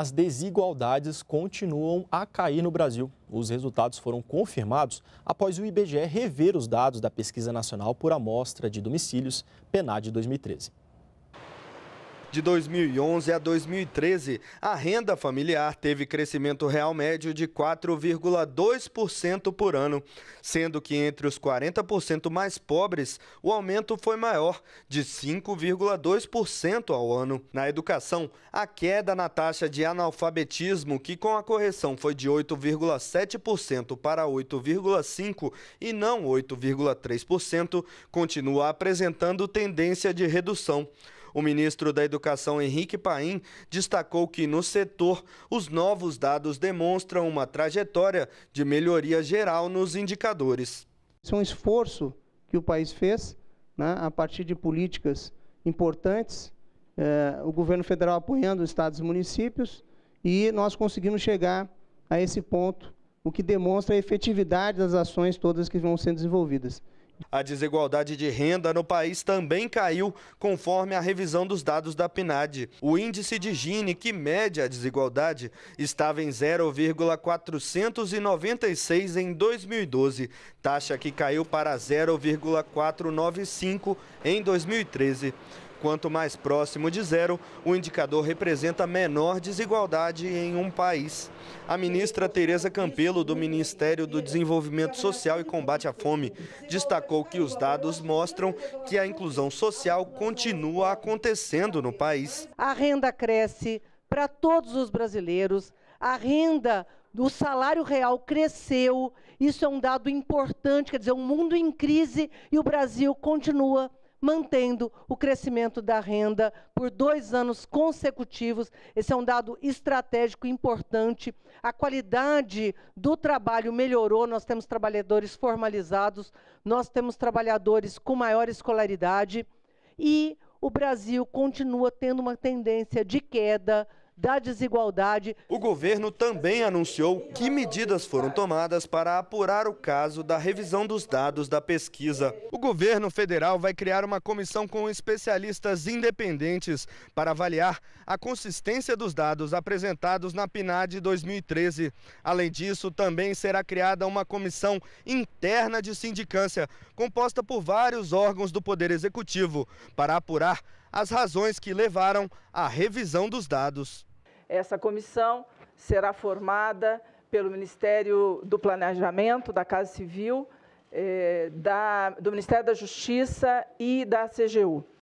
as desigualdades continuam a cair no Brasil. Os resultados foram confirmados após o IBGE rever os dados da Pesquisa Nacional por Amostra de Domicílios, PNAD 2013. De 2011 a 2013, a renda familiar teve crescimento real médio de 4,2% por ano, sendo que entre os 40% mais pobres, o aumento foi maior, de 5,2% ao ano. Na educação, a queda na taxa de analfabetismo, que com a correção foi de 8,7% para 8,5% e não 8,3%, continua apresentando tendência de redução. O ministro da Educação, Henrique Paim, destacou que no setor os novos dados demonstram uma trajetória de melhoria geral nos indicadores. Isso é um esforço que o país fez né, a partir de políticas importantes, eh, o governo federal apoiando os estados e municípios, e nós conseguimos chegar a esse ponto, o que demonstra a efetividade das ações todas que vão sendo desenvolvidas. A desigualdade de renda no país também caiu, conforme a revisão dos dados da PNAD. O índice de Gini, que mede a desigualdade, estava em 0,496 em 2012, taxa que caiu para 0,495 em 2013. Quanto mais próximo de zero, o indicador representa menor desigualdade em um país. A ministra Tereza Campelo, do Ministério do Desenvolvimento Social e Combate à Fome, destacou que os dados mostram que a inclusão social continua acontecendo no país. A renda cresce para todos os brasileiros, a renda do salário real cresceu, isso é um dado importante, quer dizer, um mundo em crise e o Brasil continua mantendo o crescimento da renda por dois anos consecutivos. Esse é um dado estratégico importante. A qualidade do trabalho melhorou, nós temos trabalhadores formalizados, nós temos trabalhadores com maior escolaridade e o Brasil continua tendo uma tendência de queda da desigualdade. O governo também anunciou que medidas foram tomadas para apurar o caso da revisão dos dados da pesquisa. O governo federal vai criar uma comissão com especialistas independentes para avaliar a consistência dos dados apresentados na PNAD 2013. Além disso, também será criada uma comissão interna de sindicância, composta por vários órgãos do Poder Executivo, para apurar as razões que levaram à revisão dos dados. Essa comissão será formada pelo Ministério do Planejamento, da Casa Civil, eh, da, do Ministério da Justiça e da CGU.